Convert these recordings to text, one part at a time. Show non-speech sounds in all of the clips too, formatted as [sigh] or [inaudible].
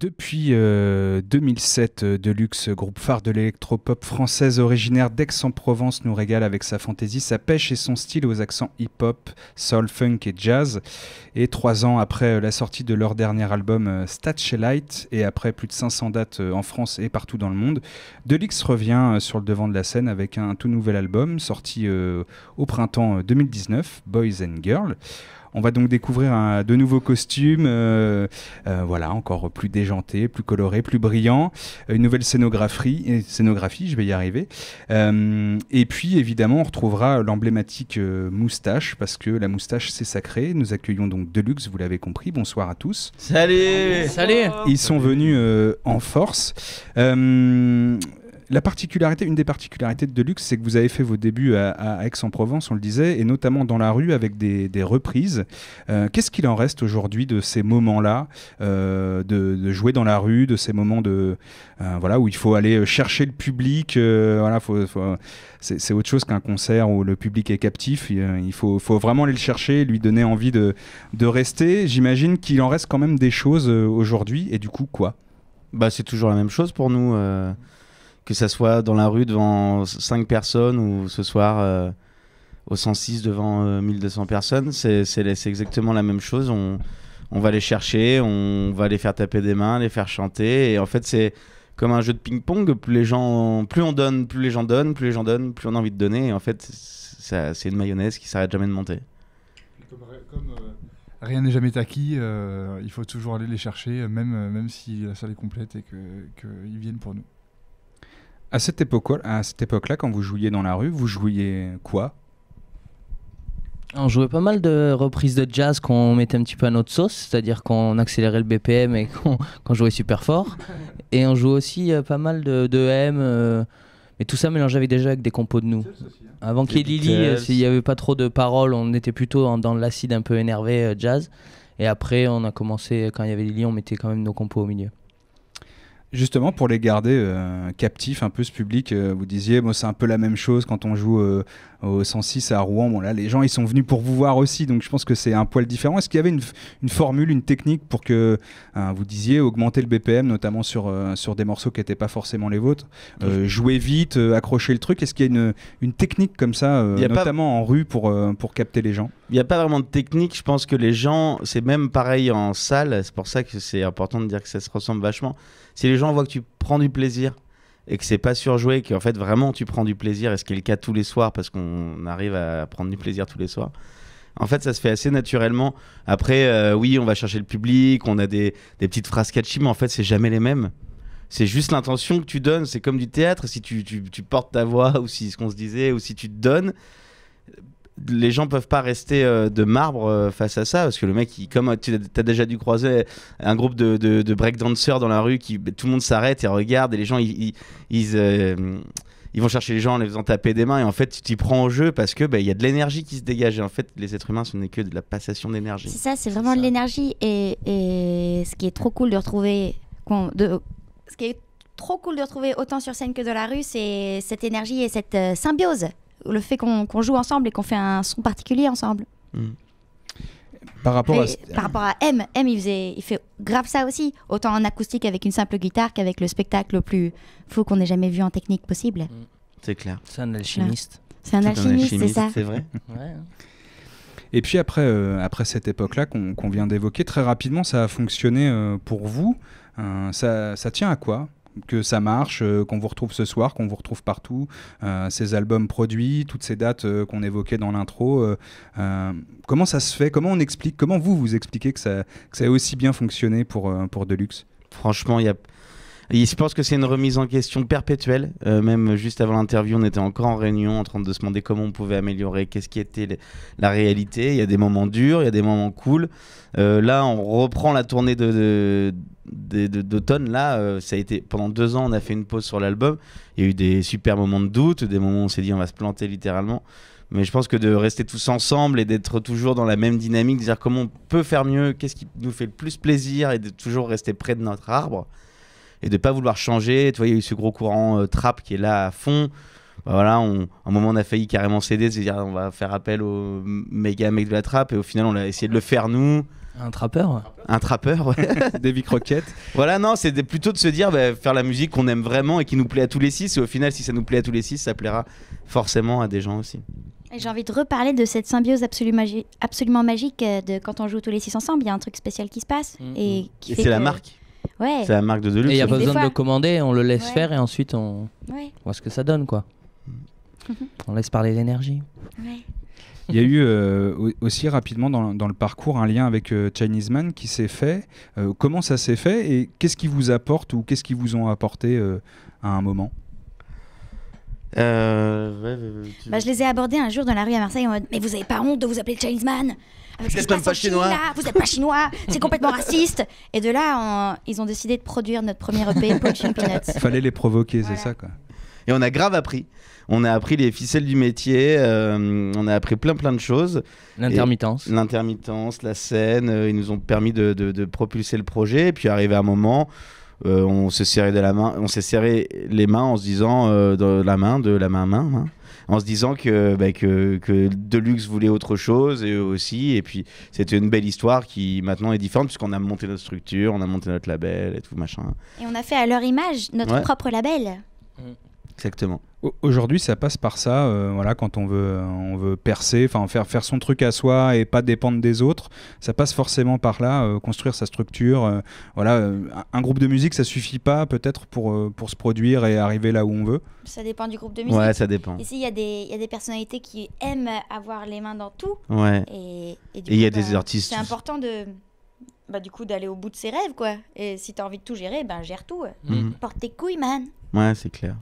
Depuis 2007, euh, Deluxe, euh, euh, groupe phare de l'électropop française originaire d'Aix-en-Provence, nous régale avec sa fantaisie, sa pêche et son style aux accents hip-hop, soul, funk et jazz. Et trois ans après la sortie de leur dernier album Light et après plus de 500 dates en France et partout dans le monde, Deluxe revient sur le devant de la scène avec un tout nouvel album sorti au printemps 2019, Boys and Girls. On va donc découvrir de nouveaux costumes, euh, euh, voilà, encore plus déjantés, plus colorés, plus brillants, une nouvelle scénographie, scénographie, je vais y arriver. Euh, et puis évidemment, on retrouvera l'emblématique moustache parce que la moustache c'est sacré. Nous accueillons donc Deluxe, vous l'avez compris. Bonsoir à tous. Salut. Salut. Ils sont venus en force. La particularité, une des particularités de Deluxe, c'est que vous avez fait vos débuts à, Aix-en-Provence, on le disait, et notamment dans la rue avec des, reprises. Euh, qu'est-ce qu'il en reste aujourd'hui de ces moments-là, euh, de, jouer dans la rue, de ces moments de, euh, voilà, où il faut aller chercher le public voilà, C'est autre chose qu'un concert où le public est captif. Il, faut, vraiment aller le chercher, lui donner envie de, de rester. J'imagine qu'il en reste quand même des choses aujourd'hui, et du coup, quoi bah, C'est toujours la même chose pour nous que ça soit dans la rue devant 5 personnes ou ce soir euh, au 106 devant 1200 euh, personnes, c'est exactement la même chose. On, va les chercher, on va les faire taper des mains, les faire chanter. Et en fait, c'est comme un jeu de ping-pong. Plus les gens, plus on donne, plus les gens donnent, plus les gens donnent, plus on a envie de donner. Et en fait, c'est une mayonnaise qui s'arrête jamais de monter. Comme, euh, rien n'est jamais acquis, il faut toujours aller les chercher, même, même si la salle est complète et qu'ils viennent pour nous. À cette époque, là quand vous jouiez dans la rue, vous jouiez quoi on jouait pas mal de reprises de jazz qu'on mettait un petit peu à notre sauce, c'est-à-dire qu'on accélérait le BPM et qu'on jouait super fort. Et on jouait aussi euh, pas mal de, M, euh, mais tout ça mélangeait déjà avec des compos de nous. Hein. Avant qu'il euh, y ait Lily, s'il n'y avait pas trop de paroles, on était plutôt dans l'acide un peu énervé jazz. Et après, on a commencé, quand il y avait Lily, on mettait quand même nos compos au milieu. Justement, pour les garder euh, captifs un peu ce public, euh, vous disiez, moi c'est un peu la même chose quand on joue euh, au 106 à Rouen. Bon, là, les gens, ils sont venus pour vous voir aussi, donc je pense que c'est un poil différent. Est-ce qu'il y avait une, formule, une technique pour que hein, vous disiez augmenter le BPM, notamment sur, euh, sur des morceaux qui n'étaient pas forcément les vôtres euh, Jouer vite, euh, accrocher le truc Est-ce qu'il y a une, technique comme ça, notamment en rue, pour, pour capter les gens Il n'y a pas vraiment de technique. Je pense que les gens, c'est même pareil en salle. C'est pour ça que c'est important de dire que ça se ressemble vachement. Si les gens voient que tu prends du plaisir, et que c'est pas surjoué, qu'en fait vraiment tu prends du plaisir, et ce qui est le cas tous les soirs, parce qu'on arrive à prendre du plaisir tous les soirs. En fait, ça se fait assez naturellement. Après, euh, oui, on va chercher le public, on a des, petites phrases catchy, mais en fait, c'est jamais les mêmes. C'est juste l'intention que tu donnes. C'est comme du théâtre. Si tu, tu portes ta voix, ou si ce qu'on se disait, ou si tu te donnes, les gens peuvent pas rester euh, de marbre euh, face à ça parce que le mec, comme tu as déjà dû croiser un groupe de, de, de breakdancers dans la rue, qui bah, tout le monde s'arrête et regarde et les gens euh, ils, vont chercher les gens en les faisant taper des mains et en fait tu t'y prends au jeu parce que bah, il y a de l'énergie qui se dégage et en fait les êtres humains ce n'est que de la passation d'énergie. C'est ça, c'est vraiment de l'énergie et, ce qui est trop cool de retrouver ce qui est trop cool de retrouver autant sur scène que dans la rue, c'est cette énergie et cette symbiose le fait qu'on joue ensemble et qu'on fait un son particulier ensemble. Hmm. Par rapport, à... rapport à M, M il, faisait, il fait grave ça aussi, autant en acoustique avec une simple guitare qu'avec le spectacle le plus fou qu'on ait jamais vu en technique possible. Hmm. C'est clair. C'est un alchimiste. C'est un alchimiste, c'est ça. C'est vrai. [laughs] Hein. Et puis après, euh, après cette époque-là qu'on vient d'évoquer, très rapidement, ça a fonctionné euh, pour vous. Euh, ça, tient à quoi que ça marche, euh, qu'on vous retrouve ce soir, qu'on vous retrouve partout, euh, ces albums produits, toutes ces dates euh, qu'on évoquait dans l'intro. comment ça se fait Comment on explique Comment vous vous expliquez que ça, a aussi bien fonctionné pour, pour Deluxe Franchement, il y a je pense que c'est une remise en question perpétuelle. Euh, même juste avant l'interview, on était encore en réunion en train de se demander comment on pouvait améliorer, qu'est-ce qui était la réalité. Il y a des moments durs, il y a des moments cool. Euh, là, on reprend la tournée de, d'automne. Là, euh, ça a été pendant deux ans, on a fait une pause sur l'album. Il y a eu des super moments de doute, des moments où on s'est dit on va se planter littéralement. Mais je pense que de rester tous ensemble et d'être toujours dans la même dynamique, de dire comment on peut faire mieux, qu'est-ce qui nous fait le plus plaisir et de toujours rester près de notre arbre, et de pas vouloir changer. Tu vois, il y a eu ce gros courant euh, trap qui est là à fond. Bah, voilà, on, à un moment on a failli carrément céder, cest dire on va faire appel au méga mec de la trappe et au final on a essayé de le faire nous. Un trappeur Un trappeur, ouais. [laughs] Crockett. Voilà, non, c'est plutôt de se dire bah, faire la musique qu'on aime vraiment et qui nous plaît à tous les six. Et au final, si ça nous plaît à tous les six, ça plaira forcément à des gens aussi. J'ai envie de reparler de cette symbiose absolument magique euh, de quand on joue tous les six ensemble. Il y a un truc spécial qui se passe. Mm, et, mm. et c'est la marque Ouais. C'est la marque de Deluxe. il n'y a pas besoin de le commander, on le laisse faire et ensuite on... voit ce que ça donne, quoi. [laughs] on laisse parler l'énergie. Il y a eu euh, aussi rapidement dans, le parcours un lien avec euh, Chinese Man qui s'est fait. Euh, comment ça s'est fait et qu'est-ce qui vous apporte ou qu'est-ce qui vous ont apporté à un moment euh, bah, je les ai abordés un jour dans la rue à Marseille en mode Mais vous avez pas honte de vous appeler Chinese Vous êtes pas chinois. vous êtes pas chinois, c'est complètement raciste. Et de là, ils ont décidé de produire notre premier EP, [laughs] Poaching Peanuts. Fallait les provoquer, c'est ça quoi. Et on a grave appris. On a appris les ficelles du métier, euh, on a appris plein plein de choses. L'intermittence. L'intermittence, la scène, euh, ils nous ont permis de, de propulser le projet. Et puis arrivé à un moment euh, on s'est serré de la main, on s'est serré les mains en se disant euh, de la main, de la main, main, en se disant bah, que, que, Deluxe voulait autre chose et aussi. Et puis c'était une belle histoire qui maintenant est différente puisqu'on a monté notre structure, on a monté notre label et tout machin. Et on a fait à leur image notre propre label. Mmh. Exactement. Aujourd'hui, ça passe par ça. Euh, voilà, quand on veut, on veut percer, enfin faire faire son truc à soi et pas dépendre des autres, ça passe forcément par là, euh, construire sa structure. Euh, voilà, un groupe de musique, ça suffit pas peut-être pour pour se produire et arriver là où on veut. Ça dépend du groupe de musique. Ouais, ça dépend. Ici, il y a des il des personnalités qui aiment avoir les mains dans tout. Ouais. Et il y a des bah, artistes. C'est important de bah, du coup d'aller au bout de ses rêves quoi. Et si tu as envie de tout gérer, ben gère tout. Mhm. Porte tes couilles, man. Ouais, c'est clair.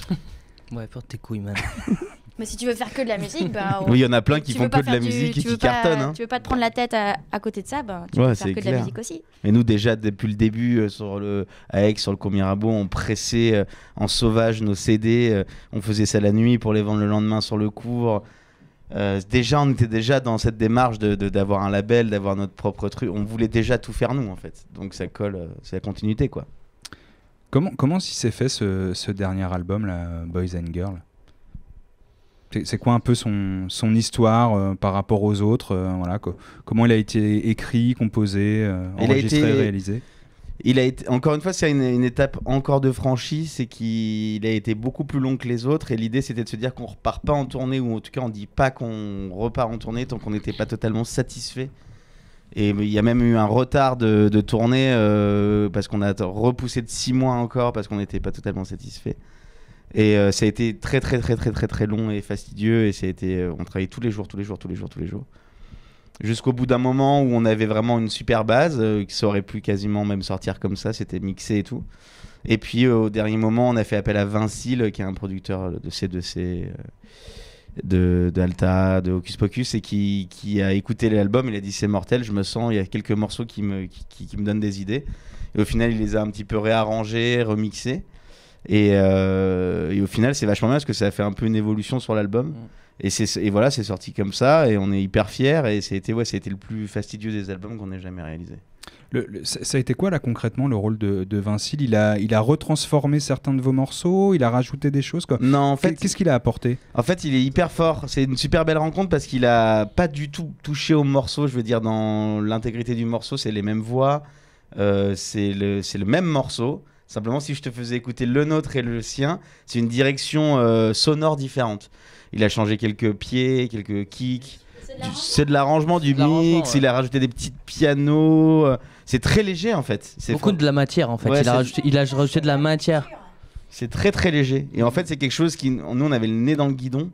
[laughs] Ouais, porte tes couilles, man. [laughs] Mais si tu veux faire que de la musique, bah. Oui, il y en a plein qui font que de la musique et qui cartonnent. Hein. Tu veux pas te prendre la tête à, côté de ça, bah, tu veux faire que de la musique aussi. Mais nous, déjà, depuis le début, euh, sur le, à sur le Comirabo, on pressait euh, en sauvage nos CD. Euh, on faisait ça la nuit pour les vendre le lendemain sur le cours. déjà, on était déjà dans cette démarche d'avoir de, d'avoir un label, d'avoir notre propre truc. On voulait déjà tout faire nous, en fait. Donc ça colle, c'est la continuité, quoi. Comment, comment s'est fait ce, dernier album, Boys and Girls c'est quoi un peu son, histoire euh, par rapport aux autres euh, voilà, Comment il a été écrit, composé, euh, enregistré, réalisé il a été, encore une fois, c'est une, étape encore de franchie, c'est qu'il a été beaucoup plus long que les autres. Et l'idée, c'était de se dire qu'on repart pas en tournée, ou en tout cas, on dit pas qu'on repart en tournée tant qu'on n'était pas totalement satisfait et il y a même eu un retard de, tournée euh, parce qu'on a repoussé de 6 mois encore parce qu'on n'était pas totalement satisfait. Et euh, ça a été très très très très très très long et fastidieux et ça a été, euh, on travaillait tous les jours, tous les jours, tous les jours, tous les jours. Jusqu'au bout d'un moment où on avait vraiment une super base qui saurait plus quasiment même sortir comme ça, c'était mixé et tout. Et puis au dernier moment, on a fait appel à Vincile qui est un producteur de C2C de d'Alta, de Hocus Pocus, et qui, a écouté l'album, il a dit c'est mortel, je me sens, il y a quelques morceaux qui me, qui, me donnent des idées. Et au final, il les a un petit peu réarrangés, remixés. Et, euh, et au final, c'est vachement bien parce que ça a fait un peu une évolution sur l'album. Mm. Et, et voilà, c'est sorti comme ça, et on est hyper fiers, et c'était ouais, le plus fastidieux des albums qu'on ait jamais réalisé ça a été quoi là concrètement le rôle de, de il a, il a retransformé certains de vos morceaux, il a rajouté des choses quoi. Non, en fait, qu'est-ce qu'il a apporté En fait, il est hyper fort. C'est une super belle rencontre parce qu'il a pas du tout touché au morceau. Je veux dire, dans l'intégrité du morceau, c'est les mêmes voix, euh, c'est le, le même morceau. Simplement, si je te faisais écouter le nôtre et le sien, c'est une direction euh, sonore différente. Il a changé quelques pieds, quelques kicks. C'est de l'arrangement, du mix. Il a rajouté des petits pianos. Euh, c'est très léger en fait. C'est beaucoup de la matière en fait. il, a reçu il, a rajouté, de la matière. C'est très très léger. Et en fait, c'est quelque chose qui. Nous, on avait le nez dans le guidon.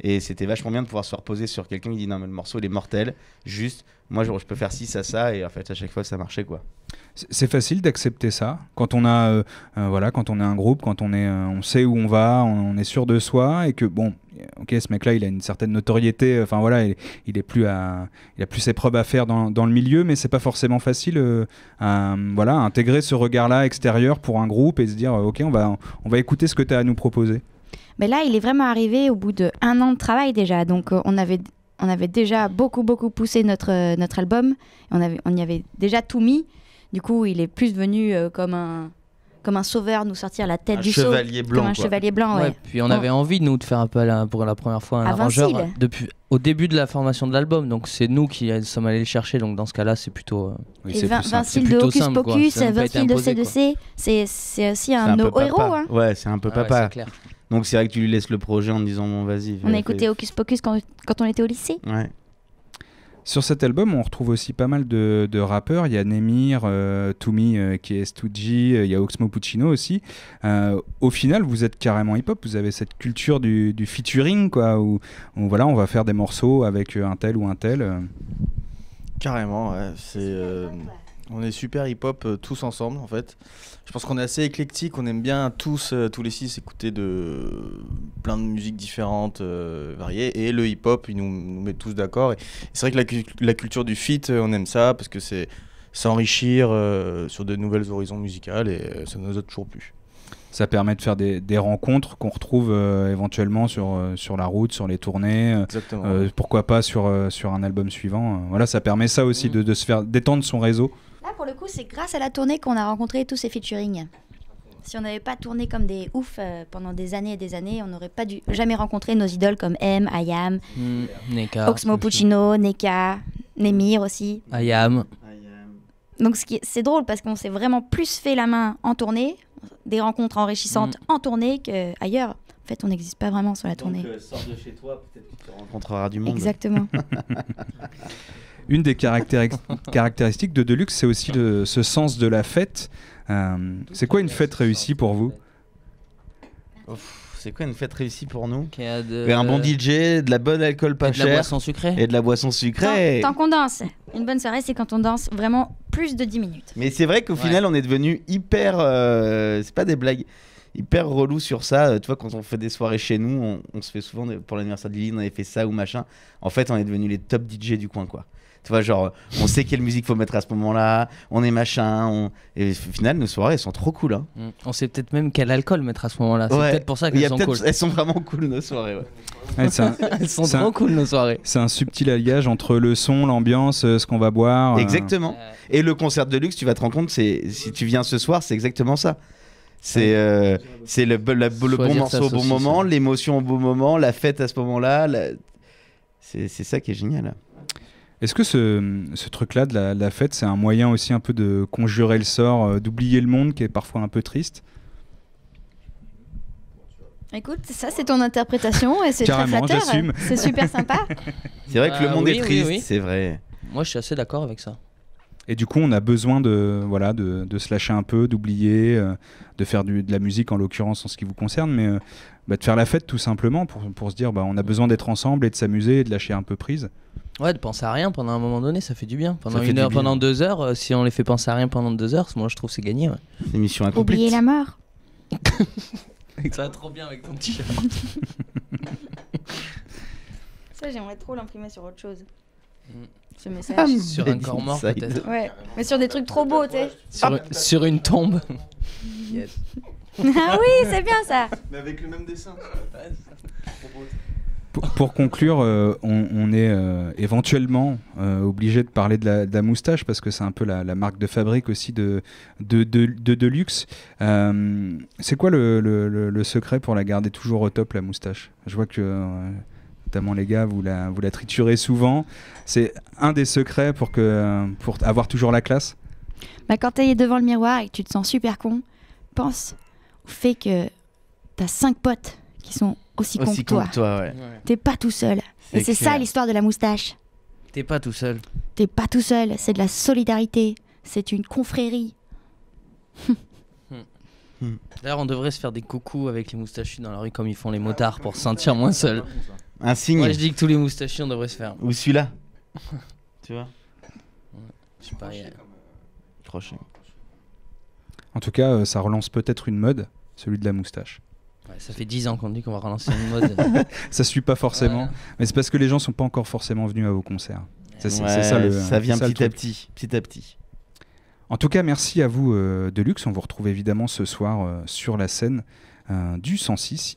Et c'était vachement bien de pouvoir se reposer sur quelqu'un qui dit non, mais le morceau il est mortel. Juste, moi je peux faire ci, ça, ça. Et en fait, à chaque fois, ça marchait quoi c'est facile d'accepter ça quand on a, euh, euh, voilà, quand on est un groupe, quand on est, euh, on sait où on va, on, est sûr de soi et que bon, ok, ce mec-là, il a une certaine notoriété. Enfin voilà, il, il, est plus il a plus ses preuves à faire dans, dans le milieu, mais c'est pas forcément facile, à, voilà, intégrer ce regard-là extérieur pour un groupe et se dire, ok, on va, on va écouter ce que tu as à nous proposer. Mais là, il est vraiment arrivé au bout d'un an de travail déjà. Donc, on, avait, on avait déjà beaucoup, beaucoup poussé notre, notre album. On, avait, on y avait déjà tout mis. Du coup, il est plus venu euh, comme un comme un sauveur nous sortir la tête du chevalier blanc, comme un chevalier blanc. Puis on avait envie nous de faire un peu pour la première fois un arrangeur euh, depuis au début de la formation de l'album, donc c'est nous qui sommes allés le chercher. Donc dans ce cas-là, c'est plutôt. Euh, et de Hocus Pocus, Vincile de C2C, c'est aussi un, héros. Hein. Ouais, c'est un peu papa. clair. Donc c'est vrai que tu lui laisses le projet en disant bon vas-y. On a écouté Hocus Pocus quand, quand on était au lycée. Ouais. Sur cet album, on retrouve aussi pas mal de, rappeurs. Il y a Nemir, euh, euh qui est Stuji, euh, il y a Oxmo Puccino aussi. Euh, au final, vous êtes carrément hip-hop. Vous avez cette culture du, featuring, quoi, où, voilà, on va faire des morceaux avec un tel ou un tel. Carrément, ouais. c'est. On est super hip-hop euh, tous ensemble en fait. Je pense qu'on est assez éclectique, on aime bien tous, euh, tous les six, écouter de plein de musiques différentes, euh, variées. Et le hip-hop, il nous, nous met tous d'accord. Et, c'est vrai que la, culture du fit, on aime ça parce que c'est s'enrichir sur de nouvelles horizons musicales et ça nous a toujours plus Ça permet de faire des, rencontres qu'on retrouve éventuellement sur, sur la route, sur les tournées. Pourquoi pas sur, sur un album suivant. voilà, ça permet ça aussi mm. de se faire d'étendre son réseau le coup, c'est grâce à la tournée qu'on a rencontré tous ces featuring. Si on n'avait pas tourné comme des oufs euh, pendant des années et des années, on n'aurait pas dû jamais rencontrer nos idoles comme M, Ayam, mm, Oxmo Puccino, Neka, Nemir aussi. Ayam. Donc c'est drôle parce qu'on s'est vraiment plus fait la main en tournée, des rencontres enrichissantes hmm. en tournée qu'ailleurs. En fait, on n'existe pas vraiment sur la tournée. Euh, sors de chez toi, peut-être tu rencontreras du monde. Exactement. [laughs] une des [laughs] caractéristiques de Deluxe, c'est aussi ce sens de la fête. Euh, c'est quoi une fête réussie pour vous c'est quoi une fête réussie pour nous Un bon DJ, de la bonne alcool pas cher. Et de la boisson sucrée. Et de la boisson sucrée. Tant, qu'on danse. Une bonne soirée, c'est quand on danse vraiment plus de 10 minutes. Mais c'est vrai qu'au final, on est devenu hyper. Euh, c'est pas des blagues. Hyper relou sur ça. Euh, tu vois, quand on fait des soirées chez nous, on, se fait souvent. Pour l'anniversaire de Lily, on avait fait ça ou machin. En fait, on est devenu les top DJ du coin, quoi. Tu vois, genre, on sait quelle musique faut mettre à ce moment-là, on est machin. Et au final, nos soirées, elles sont trop cool. Hein. Mm. On sait peut-être même quel alcool mettre à ce moment-là. C'est peut-être pour ça qu'elles sont cool. Elles sont vraiment cool, nos soirées. [laughs] elles sont trop cool, nos soirées. C'est un subtil alliage entre le son, l'ambiance, euh, ce qu'on va boire. Euh. Exactement. Et le concert de luxe, tu vas te rendre compte, si tu viens ce soir, c'est exactement ça. C'est euh, le, bon morceau au bon moment, l'émotion au bon moment, la fête à ce moment-là. C'est ça qui est génial. Hein. Est-ce que ce, truc-là de la, fête, c'est un moyen aussi un peu de conjurer le sort, euh, d'oublier le monde qui est parfois un peu triste Écoute, ça c'est ton interprétation et c'est très flatteur. C'est super sympa. [laughs] C'est vrai que le euh, monde est triste, c'est vrai. Moi je suis assez d'accord avec ça. Et du coup, on a besoin de, voilà, de, se lâcher un peu, d'oublier, euh, de faire du, de la musique en l'occurrence en ce qui vous concerne, mais euh, bah, de faire la fête tout simplement pour, pour se dire bah, on a besoin d'être ensemble et de s'amuser et de lâcher un peu prise. Ouais, de penser à rien pendant un moment donné, ça fait du bien. Pendant une heure, pendant deux heures, euh, si on les fait penser à rien pendant deux heures, moi je trouve c'est gagné. Ouais. mission incomplète. Oublier la mort. [laughs] ça va trop bien avec ton t-shirt. [laughs] [laughs] ça, j'aimerais trop l'imprimer sur autre chose. Mm. Ce message. Ah, sur un corps mort, peut-être. Ouais, mais sur des trucs trop beaux, tu sais. Sur, ah. une tombe. [laughs] ah oui, c'est bien ça. Mais avec le même dessin. Pour, conclure, euh, on, est euh, éventuellement euh, obligé de parler de la, moustache parce que c'est un peu la, marque de fabrique aussi de de, de, de Deluxe. c'est quoi le, secret pour la garder toujours au top la moustache Je vois que les gars, vous la, vous la triturez souvent. C'est un des secrets pour, que, pour avoir toujours la classe bah, Quand tu es devant le miroir et que tu te sens super con, pense au fait que tu as cinq potes qui sont aussi, con cons que toi. Tu T'es pas tout seul. Et c'est ça l'histoire de la moustache. T'es pas tout seul. T'es pas tout seul, c'est de la solidarité, c'est une confrérie. [laughs] D'ailleurs, on devrait se faire des coucous avec les moustachus dans la rue comme ils font les motards pour se sentir moins seul. Un signe. Moi, je dis que tous les on devraient se faire. Ou celui-là. tu vois Je sais pas. Crochet. En tout cas, euh, ça relance peut-être une mode, celui de la moustache. ça fait 10 ans qu'on dit qu'on va relancer une mode. [laughs] ça suit pas forcément. Mais c'est parce que les gens sont pas encore forcément venus à vos concerts. Ça, vient petit à petit, petit à petit. En tout cas, merci à vous, De euh, Deluxe. On vous retrouve évidemment ce soir euh, sur la scène du 106.